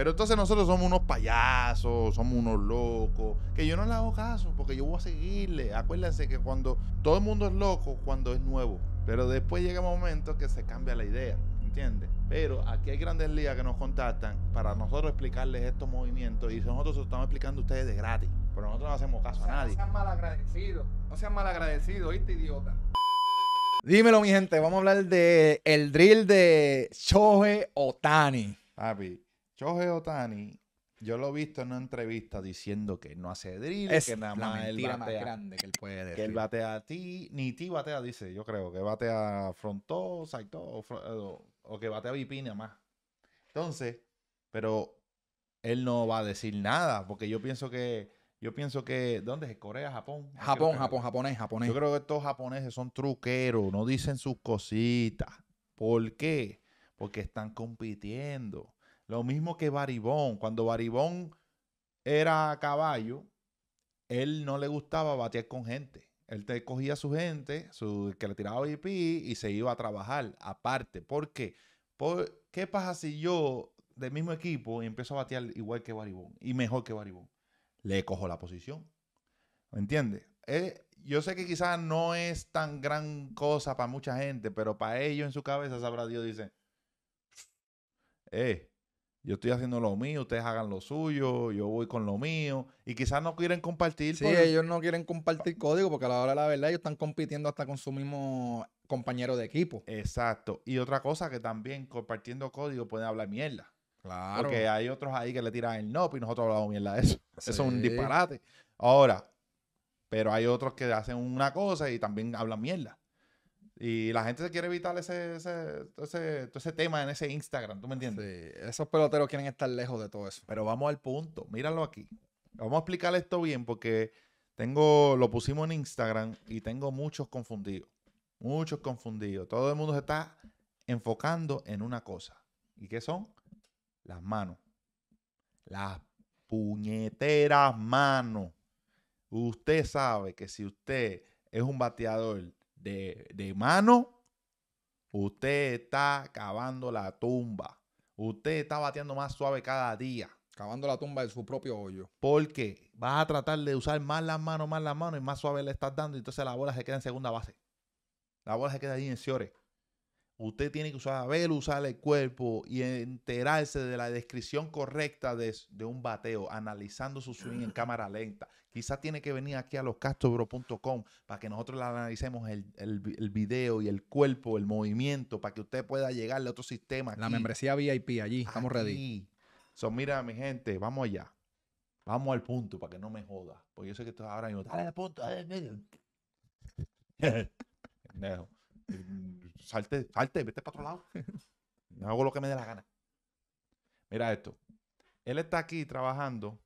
Pero entonces nosotros somos unos payasos, somos unos locos, que yo no le hago caso, porque yo voy a seguirle. Acuérdense que cuando todo el mundo es loco, cuando es nuevo. Pero después llega un momento que se cambia la idea, ¿entiendes? Pero aquí hay grandes ligas que nos contactan para nosotros explicarles estos movimientos y nosotros estamos explicando a ustedes de gratis. Pero nosotros no hacemos caso a nadie. No sean malagradecidos, no sean malagradecidos, este idiota? Dímelo, mi gente, vamos a hablar de el drill de Shohei Otani. Papi, Choje Otani, yo lo he visto en una entrevista diciendo que no hace drill, que nada más mentira más grande que él puede decir. Que él batea a ti, ni ti batea, dice, yo creo, que batea a frontosa y o, o, que batea a Vipina más. Entonces, pero él no va a decir nada, porque yo pienso que, yo pienso que, ¿dónde es? ¿Corea, Japón? Japón, Japón, japonés, japonés. Yo creo que estos japoneses son truqueros, no dicen sus cositas. ¿Por qué? Porque están compitiendo. Lo mismo que Baribón. Cuando Baribón era caballo, él no le gustaba batear con gente. Él te cogía a su gente, que le tiraba VIP y se iba a trabajar aparte. ¿Por qué? ¿Qué pasa si yo del mismo equipo empiezo a batear igual que Baribón y mejor que Baribón? Le cojo la posición. ¿Me entiendes? Eh, yo sé que quizás no es tan gran cosa para mucha gente, pero para ellos en su cabeza, sabrá Dios, dice, eh, yo estoy haciendo lo mío, ustedes hagan lo suyo, yo voy con lo mío. Y quizás no quieren compartir. Sí, ellos no quieren compartir código porque a la hora de la verdad ellos están compitiendo hasta con su mismo compañero de equipo. Exacto. Y otra cosa que también compartiendo código pueden hablar mierda. Claro. Porque hay otros ahí que le tiran el no y nosotros hablamos mierda de eso. Eso es un disparate. Ahora, pero hay otros que hacen una cosa y también hablan mierda. Y la gente se quiere evitar ese, ese, tema en ese Instagram, ¿tú me entiendes? esos peloteros quieren estar lejos de todo eso. Pero vamos al punto, míralo aquí. Vamos a explicar esto bien porque tengo, lo pusimos en Instagram y tengo muchos confundidos. Muchos confundidos. Todo el mundo se está enfocando en una cosa. ¿Y qué son? Las manos. Las puñeteras manos. Usted sabe que si usted es un bateador de, mano, usted está cavando la tumba. Usted está bateando más suave cada día. Cavando la tumba de su propio hoyo. Porque vas a tratar de usar más las manos, más las manos y más suave le estás dando. Y entonces la bola se queda en segunda base. La bola se queda ahí en Ciore. Usted tiene que usar, saber usar el cuerpo y enterarse de la descripción correcta de, un bateo, analizando su swing en cámara lenta. Quizás tiene que venir aquí a loscastobro.com para que nosotros le analicemos el, video y el cuerpo, el movimiento, para que usted pueda llegarle a otro sistema. La membresía VIP allí, estamos ready. mira, mi gente, vamos allá. Vamos al punto para que no me joda. Porque yo sé que tú ahora dale al punto. salte, salte, vete para otro lado. hago lo que me dé la gana. Mira esto. Él está aquí trabajando.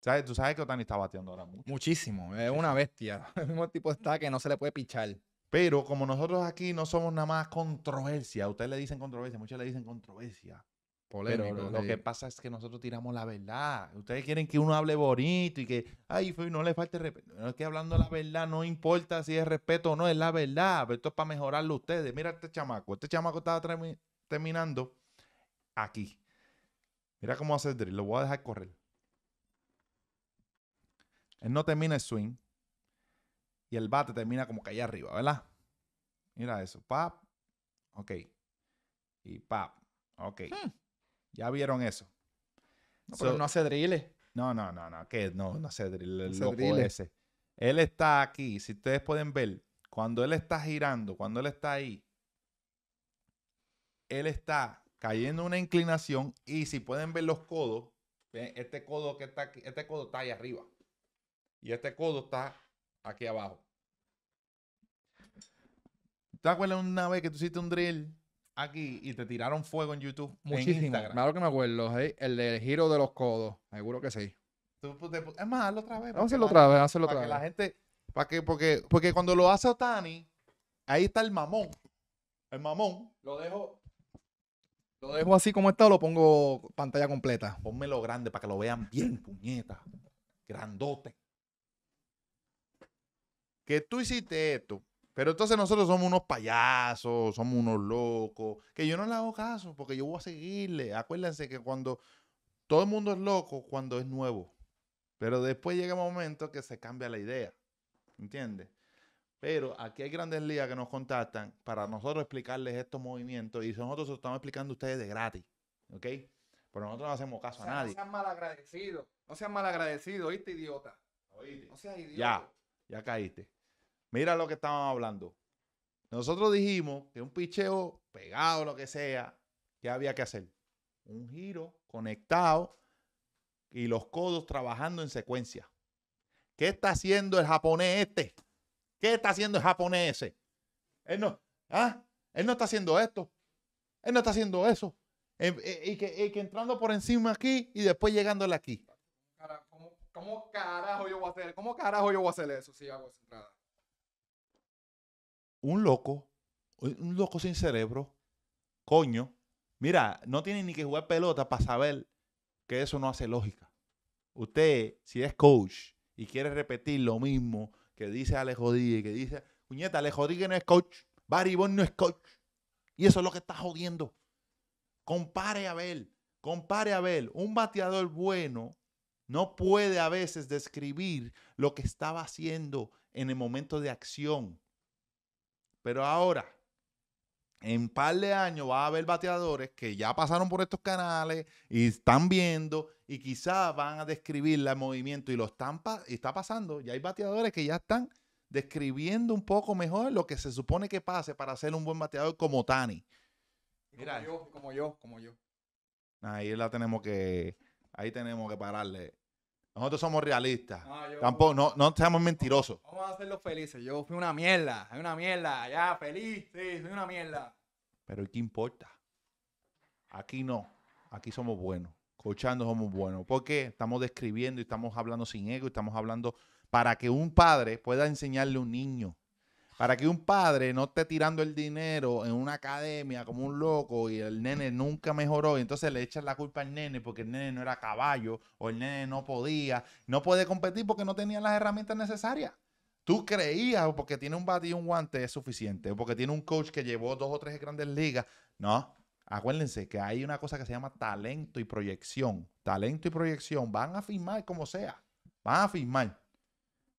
¿Sabes? Tú sabes que Otani está bateando ahora Muchísimo. Es una bestia. El mismo tipo está que no se le puede pichar. Pero como nosotros aquí no somos nada más controversia, ustedes le dicen controversia, muchos le dicen controversia lo, que pasa es que nosotros tiramos la verdad. Ustedes quieren que uno hable bonito y que, ay, no le falte respeto. No es que hablando la verdad, no importa si es respeto o no, es la verdad. esto es para mejorarlo ustedes. Mira este chamaco. Este chamaco estaba terminando aquí. Mira cómo hace el drill. Lo voy a dejar correr. Él no termina el swing. Y el bate termina como que allá arriba, ¿verdad? Mira eso. Pap. Ok. Y pap. Ok. Hmm. Ya vieron eso. pero no hace drills. No, no, no, no, ¿qué? no, no hace drill, el Él está aquí, si ustedes pueden ver, cuando él está girando, cuando él está ahí, él está cayendo una inclinación y si pueden ver los codos, este codo que está este codo está ahí arriba y este codo está aquí abajo. ¿Te acuerdas una vez que tú hiciste un drill aquí y te tiraron fuego en YouTube. Muchísimo. Me acuerdo que me acuerdo. El del giro de los codos. Seguro que sí. Pues, es más, hazlo otra vez. Vamos otra vez, hazlo otra vez. Para que la gente. Para que, porque, porque cuando lo hace Otani, ahí está el mamón. El mamón. Lo dejo. Lo dejo así como está o lo pongo pantalla completa. Pónmelo grande para que lo vean bien, puñeta. Grandote. Que tú hiciste esto pero entonces nosotros somos unos payasos, somos unos locos, que yo no le hago caso porque yo voy a seguirle. Acuérdense que cuando todo el mundo es loco, cuando es nuevo. Pero después llega un momento que se cambia la idea. ¿Entiendes? Pero aquí hay grandes ligas que nos contactan para nosotros explicarles estos movimientos y nosotros estamos explicando a ustedes de gratis. ¿Ok? Pero nosotros no hacemos caso a nadie. No sean malagradecidos. No sean malagradecidos, ¿oíste, idiota? Oíste. No seas idiota. Ya, ya caíste. Mira lo que estábamos hablando. Nosotros dijimos que un picheo pegado, lo que sea, ¿qué había que hacer? Un giro conectado y los codos trabajando en secuencia. ¿Qué está haciendo el japonés este? ¿Qué está haciendo el japonés ese? Él no, ¿ah? él no está haciendo esto. Él no está haciendo eso. Eh, eh, y, que, entrando por encima aquí y después llegándole aquí. ¿Cómo, carajo yo voy a hacer? ¿Cómo carajo yo voy a eso si hago esa entrada? un loco, un loco sin cerebro, coño, mira, no tiene ni que jugar pelota para saber que eso no hace lógica. Usted, si es coach y quiere repetir lo mismo que dice alejodí y que dice, puñeta, alejodí que no es coach, Barry no es coach. Y eso es lo que está jodiendo. Compare a ver, compare a ver. Un bateador bueno no puede a veces describir lo que estaba haciendo en el momento de acción. Pero ahora, en par de años va a haber bateadores que ya pasaron por estos canales y están viendo y quizás van a describir el movimiento y lo está pasando. Ya hay bateadores que ya están describiendo un poco mejor lo que se supone que pase para ser un buen bateador como Tani. Mira, como yo, como yo, como yo. Ahí la tenemos que, ahí tenemos que pararle nosotros somos realistas. Ah, Tampoco, no, no seamos mentirosos. Vamos a hacerlos felices. Yo fui una mierda, soy una mierda, ya, feliz, sí, soy una mierda. Pero ¿y qué importa? Aquí no, aquí somos buenos. Cochando somos buenos. Porque estamos describiendo y estamos hablando sin ego, y estamos hablando para que un padre pueda enseñarle a un niño para que un padre no esté tirando el dinero en una academia como un loco y el nene nunca mejoró y entonces le echan la culpa al nene porque el nene no era caballo o el nene no podía, no puede competir porque no tenía las herramientas necesarias. Tú creías porque tiene un batido y un guante es suficiente, o porque tiene un coach que llevó dos o tres grandes ligas. No, acuérdense que hay una cosa que se llama talento y proyección. Talento y proyección van a firmar como sea, van a firmar.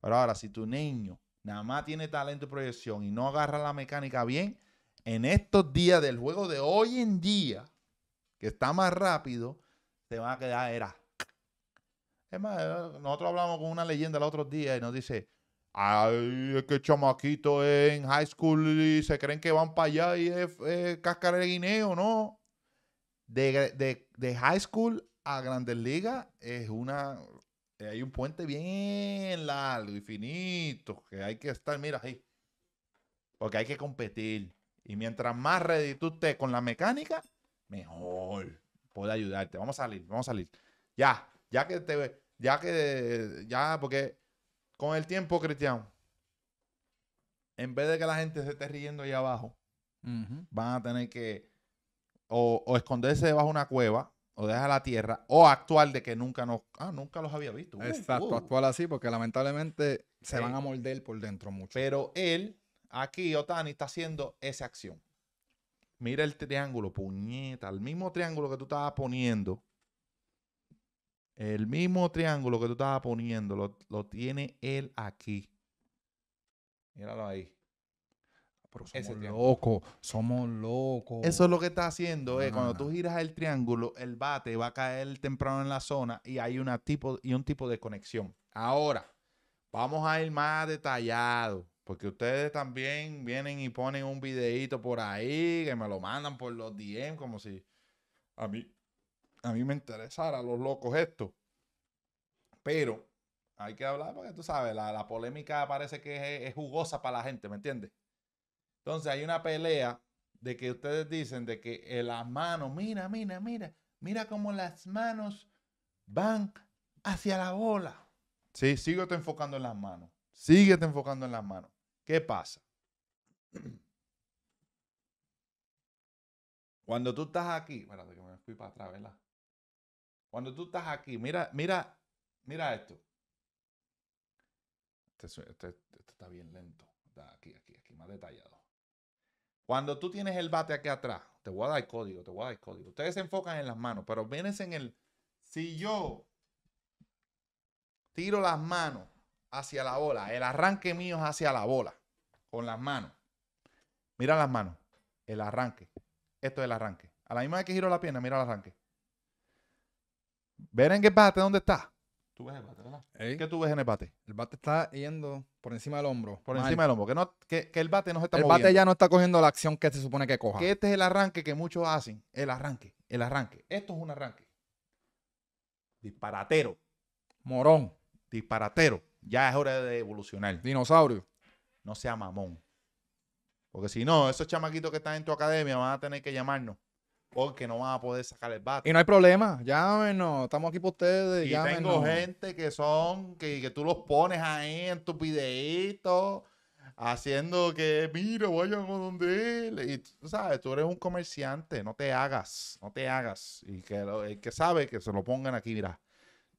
Pero ahora, si tu niño nada más tiene talento y proyección y no agarra la mecánica bien, en estos días del juego de hoy en día, que está más rápido, se va a quedar era. Es más, nosotros hablamos con una leyenda el otro día y nos dice, ay, es que chamaquito en high school y se creen que van para allá y es, es cáscara guineo, ¿no? De, de high school a grandes ligas es una eh, hay un puente bien largo y finito que hay que estar, mira ahí. Porque hay que competir. Y mientras más ready tú con la mecánica, mejor. Puedo ayudarte. Vamos a salir, vamos a salir. Ya, ya que te. ve. Ya que. Ya, porque con el tiempo, Cristian. En vez de que la gente se esté riendo ahí abajo, van a tener que. O, esconderse debajo de una cueva o deja la tierra o actual de que nunca nos ah, nunca los había visto. Uh, Exacto, uh. actual así porque lamentablemente se eh, van a morder por dentro mucho. Pero él aquí Otani está haciendo esa acción. Mira el triángulo, puñeta, el mismo triángulo que tú estabas poniendo. El mismo triángulo que tú estabas poniendo lo tiene él aquí. Míralo ahí somos locos, somos locos. Eso es lo que está haciendo, eh. Cuando tú giras el triángulo, el bate va a caer temprano en la zona y hay una tipo, y un tipo de conexión. Ahora, vamos a ir más detallado. Porque ustedes también vienen y ponen un videito por ahí, que me lo mandan por los DM, como si a mí, a mí me interesara los locos esto. Pero hay que hablar porque tú sabes, la, polémica parece que es, jugosa para la gente, ¿me entiendes? Entonces hay una pelea de que ustedes dicen de que las manos, mira, mira, mira, mira cómo las manos van hacia la bola. Sí, te enfocando en las manos. Sigue te enfocando en las manos. ¿Qué pasa? Cuando tú estás aquí, espérate que me fui para atrás, ¿verdad? Cuando tú estás aquí, mira, mira, mira esto. Esto este, este está bien lento. aquí, aquí, aquí, más detallado. Cuando tú tienes el bate aquí atrás, te voy a dar código, te voy a dar código. Ustedes se enfocan en las manos, pero vienes en el. Si yo tiro las manos hacia la bola, el arranque mío es hacia la bola, con las manos. Mira las manos, el arranque. Esto es el arranque. A la misma vez que giro la pierna, mira el arranque. ¿Ven en qué bate dónde está? Tú el bate, ¿verdad? ¿Qué tú ves en el bate? El bate está yendo por encima del hombro. Por encima del hombro. Que, no, el bate no se está moviendo. El bate ya no está cogiendo la acción que se supone que coja. Que este es el arranque que muchos hacen. El arranque. El arranque. Esto es un arranque. Disparatero. Morón. Disparatero. Ya es hora de evolucionar. Dinosaurio. No sea mamón. Porque si no, esos chamaquitos que están en tu academia van a tener que llamarnos porque no van a poder sacar el vato. Y no hay problema, llámenos, estamos aquí por ustedes. Y llámenos. tengo gente que son, que, tú los pones ahí en tu videitos, haciendo que, mira, vayan a donde él. Y tú sabes, tú eres un comerciante, no te hagas, no te hagas. Y que el que sabe, que se lo pongan aquí, mira.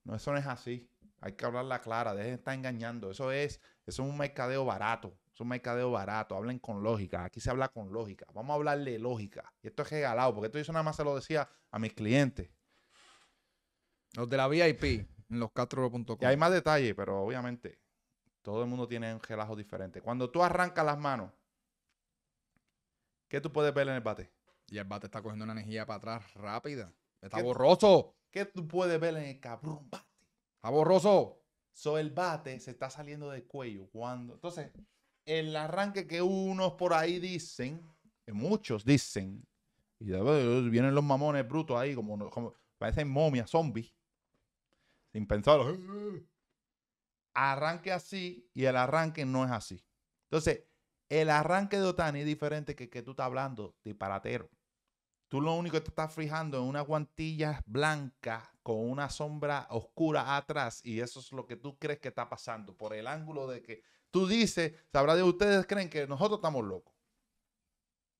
No, eso no es así. Hay que hablarla clara, dejen de estar engañando. Eso es, eso es un mercadeo barato. Es un mercadeo barato, hablen con lógica. Aquí se habla con lógica. Vamos a hablarle lógica. Y esto es regalado, porque esto yo nada más se lo decía a mis clientes. Los de la VIP, en los Y hay más detalles, pero obviamente todo el mundo tiene un relajo diferente. Cuando tú arrancas las manos, ¿qué tú puedes ver en el bate? Y el bate está cogiendo una energía para atrás rápida. Está borroso. ¿Qué tú puedes ver en el cabrón bate? Está borroso. So el bate se está saliendo del cuello. Cuando. Entonces, el arranque que unos por ahí dicen, muchos dicen, y vienen los mamones brutos ahí, como, parecen momias, zombies, sin pensarlo. Arranque así y el arranque no es así. Entonces, el arranque de Otani es diferente que que tú estás hablando, de paratero. Tú lo único que te estás fijando es una guantilla blanca con una sombra oscura atrás y eso es lo que tú crees que está pasando por el ángulo de que tú dices, sabrá de ustedes creen que nosotros estamos locos.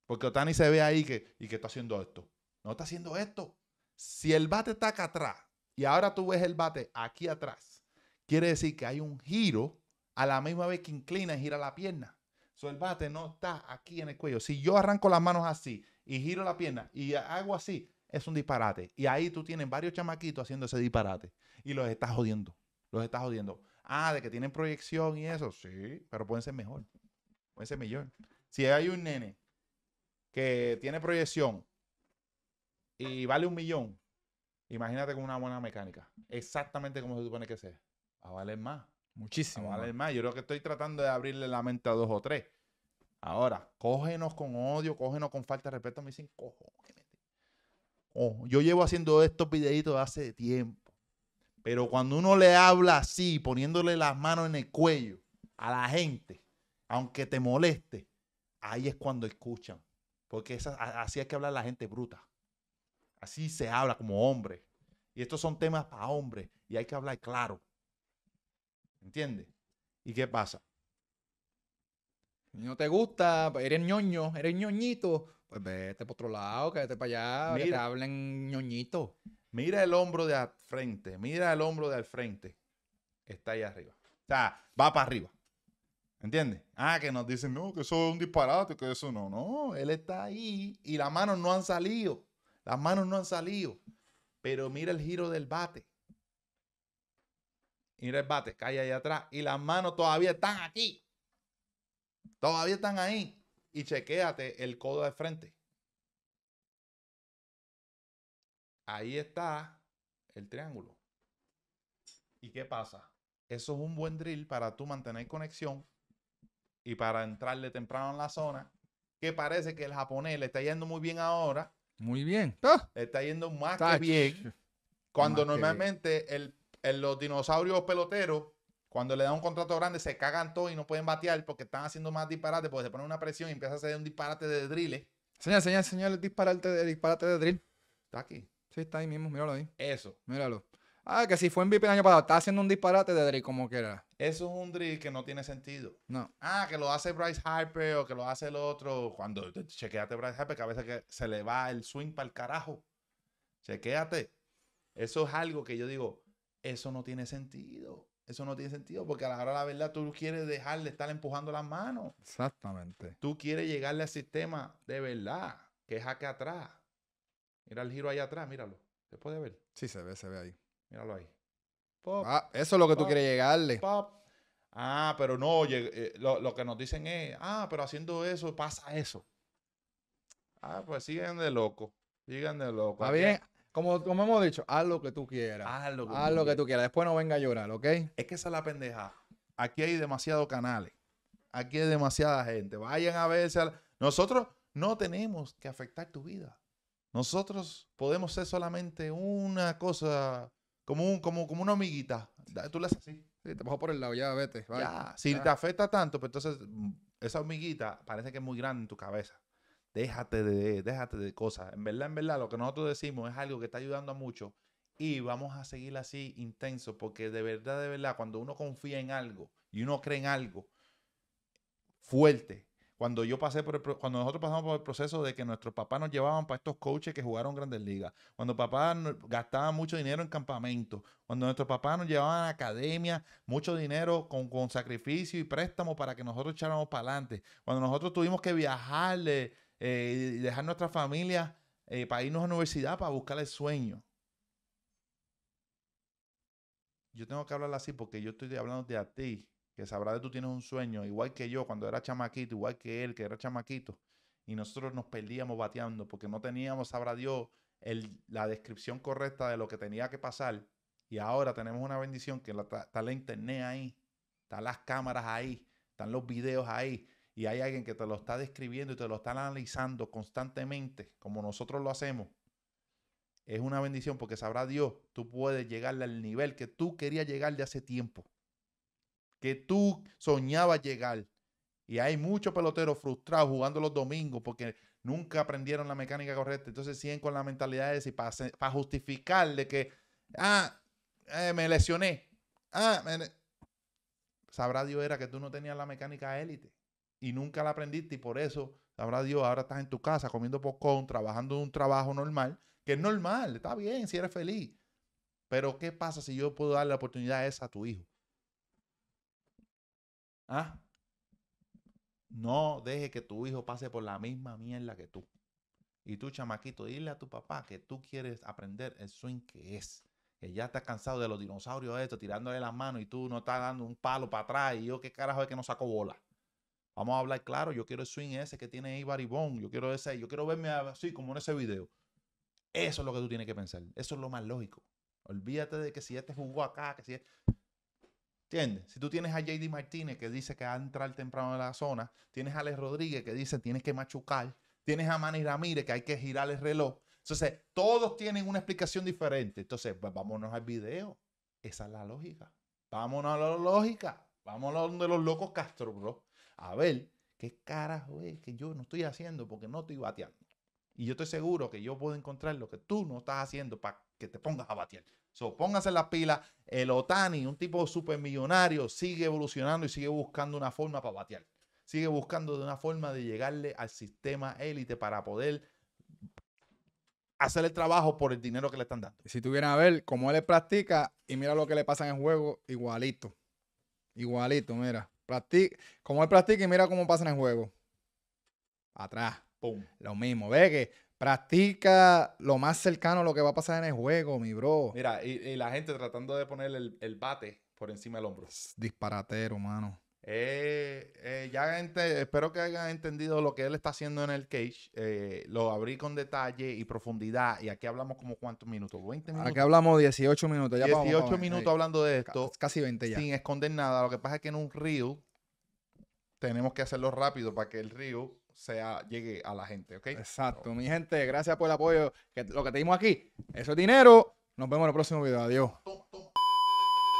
Porque Otani se ve ahí que, y que está haciendo esto. No está haciendo esto. Si el bate está acá atrás y ahora tú ves el bate aquí atrás, quiere decir que hay un giro a la misma vez que inclina y gira la pierna. So, el bate no está aquí en el cuello. Si yo arranco las manos así y giro la pierna y hago así, es un disparate. Y ahí tú tienes varios chamaquitos haciendo ese disparate y los estás jodiendo. Los estás jodiendo. Ah, de que tienen proyección y eso, sí, pero pueden ser mejor. Pueden ser mejor. Si hay un nene que tiene proyección y vale un millón, imagínate con una buena mecánica. Exactamente como se supone que sea. Va a valer más. Muchísimo. Va a valer más. Yo creo que estoy tratando de abrirle la mente a dos o tres. Ahora, cógenos con odio, cógenos con falta de respeto. Me dicen, yo llevo haciendo estos videitos hace tiempo. Pero cuando uno le habla así, poniéndole las manos en el cuello a la gente, aunque te moleste, ahí es cuando escuchan. Porque así hay que hablar la gente bruta. Así se habla como hombre. Y estos son temas para hombres. Y hay que hablar claro. ¿Entiendes? ¿Y qué pasa? no te gusta, eres ñoño, eres ñoñito, pues vete por otro lado, quédate para allá, que te hablen ñoñito. Mira el hombro de al frente, mira el hombro de al frente. Está ahí arriba. O sea, va para arriba. ¿Entiendes? Ah, que nos dicen, no, que eso es un disparate, que eso no. No, él está ahí y las manos no han salido. Las manos no han salido. Pero mira el giro del bate. Mira el bate, cae ahí atrás y las manos todavía están aquí. Todavía están ahí. Y chequéate el codo de frente. Ahí está el triángulo. ¿Y qué pasa? Eso es un buen drill para tú mantener conexión y para entrarle temprano en la zona. Que parece que el japonés le está yendo muy bien ahora. Muy bien. Le ah. está yendo más que bien. Cuando normalmente los dinosaurios peloteros cuando le da un contrato grande, se cagan todo y no pueden batear porque están haciendo más disparates, porque se pone una presión y empieza a hacer un disparate de drill. Señor, ¿eh? señor, señor, el disparate, el disparate de drill. Está aquí. Sí, está ahí mismo, míralo ahí. Eso. Míralo. Ah, que si fue en vip el año pasado, está haciendo un disparate de drill como quiera. Eso es un drill que no tiene sentido. No. Ah, que lo hace Bryce Harper o que lo hace el otro. Cuando chequeate Bryce Harper, que a veces se le va el swing para el carajo. Chequéate. Eso es algo que yo digo, eso no tiene sentido. Eso no tiene sentido porque a la hora de la verdad tú quieres dejar de estar empujando las manos. Exactamente. Tú quieres llegarle al sistema de verdad, que es acá atrás. Mira el giro ahí atrás, míralo. ¿Se puede ver? Sí, se ve, se ve ahí. Míralo ahí. ah, eso es lo que tú quieres llegarle. Ah, pero no, eh, lo, que nos dicen es, ah, pero haciendo eso pasa eso. Ah, pues siguen de loco. Siguen de loco. Está bien. Como, hemos dicho, haz lo que tú quieras. Haz lo que, tú, quieras. Después no venga a llorar, ¿ok? Es que esa es la pendeja. Aquí hay demasiados canales. Aquí hay demasiada gente. Vayan a verse. Nosotros no tenemos que afectar tu vida. Nosotros podemos ser solamente una cosa, como, como, como una amiguita. Tú le haces así. te bajo por el lado, ya vete. Si te afecta tanto, pues entonces mm, esa hormiguita parece que es muy grande en tu cabeza. Déjate de, déjate de cosas. En verdad, en verdad, lo que nosotros decimos es algo que está ayudando a mucho y vamos a seguir así intenso porque de verdad, de verdad, cuando uno confía en algo y uno cree en algo fuerte, cuando yo pasé por el, cuando nosotros pasamos por el proceso de que nuestros papás nos llevaban para estos coaches que jugaron Grandes Ligas, cuando papá gastaba mucho dinero en campamentos, cuando nuestros papás nos llevaban a la academia, mucho dinero con, sacrificio y préstamo para que nosotros echáramos para adelante, cuando nosotros tuvimos que viajarle eh, y dejar nuestra familia eh, para irnos a la universidad para buscar el sueño. Yo tengo que hablar así porque yo estoy hablando de a ti, que sabrá que tú tienes un sueño, igual que yo cuando era chamaquito, igual que él que era chamaquito, y nosotros nos perdíamos bateando porque no teníamos, sabrá Dios, la descripción correcta de lo que tenía que pasar. Y ahora tenemos una bendición que la, está la internet ahí, están las cámaras ahí, están los videos ahí, y hay alguien que te lo está describiendo y te lo está analizando constantemente, como nosotros lo hacemos, es una bendición porque sabrá Dios, tú puedes llegarle al nivel que tú querías llegar de hace tiempo, que tú soñabas llegar. Y hay muchos peloteros frustrados jugando los domingos porque nunca aprendieron la mecánica correcta. Entonces siguen con la mentalidad de decir, para, justificar de que, ah, eh, me lesioné. Ah, sabrá Dios era que tú no tenías la mecánica élite y nunca la aprendiste y por eso, sabrá Dios, ahora estás en tu casa comiendo popcorn, trabajando en un trabajo normal, que es normal, está bien si eres feliz. Pero ¿qué pasa si yo puedo darle la oportunidad esa a tu hijo? ¿Ah? No deje que tu hijo pase por la misma mierda que tú. Y tú, chamaquito, dile a tu papá que tú quieres aprender el swing que es. Que ya estás cansado de los dinosaurios esto tirándole las manos y tú no estás dando un palo para atrás. Y yo, ¿qué carajo es que no saco bola? Vamos a hablar claro, yo quiero el swing ese que tiene Ibar yo quiero ese, yo quiero verme así como en ese video. Eso es lo que tú tienes que pensar, eso es lo más lógico. Olvídate de que si este jugó acá, que si este... ¿Entiendes? Si tú tienes a JD Martínez que dice que va a entrar temprano en la zona, tienes a Alex Rodríguez que dice tienes que machucar, tienes a Manny Ramírez que hay que girar el reloj. Entonces, todos tienen una explicación diferente. Entonces, pues, vámonos al video. Esa es la lógica. Vámonos a la lógica. Vámonos donde los locos Castro, bro a ver qué carajo es que yo no estoy haciendo porque no estoy bateando. Y yo estoy seguro que yo puedo encontrar lo que tú no estás haciendo para que te pongas a batear. So, póngase la pila El Otani, un tipo supermillonario, sigue evolucionando y sigue buscando una forma para batear. Sigue buscando de una forma de llegarle al sistema élite para poder hacer el trabajo por el dinero que le están dando. Si tuviera a ver cómo él practica y mira lo que le pasa en el juego, igualito. Igualito, mira como él practica y mira cómo en el juego. Atrás. Lo mismo. Ve que practica lo más cercano a lo que va a pasar en el juego, mi bro. Mira, y, la gente tratando de poner el, el bate por encima del hombro. Disparatero, mano. Eh, eh, ya espero que hayan entendido lo que él está haciendo en el cage. Eh, lo abrí con detalle y profundidad. Y aquí hablamos como cuántos minutos, 20 minutos. Aquí hablamos 18 minutos. 18 minutos hablando de esto. Casi 20 ya. Sin esconder nada. Lo que pasa es que en un río tenemos que hacerlo rápido para que el río sea, llegue a la gente, ¿ok? Exacto. Mi gente, gracias por el apoyo. lo que te dimos aquí, eso es dinero. Nos vemos en el próximo video. Adiós.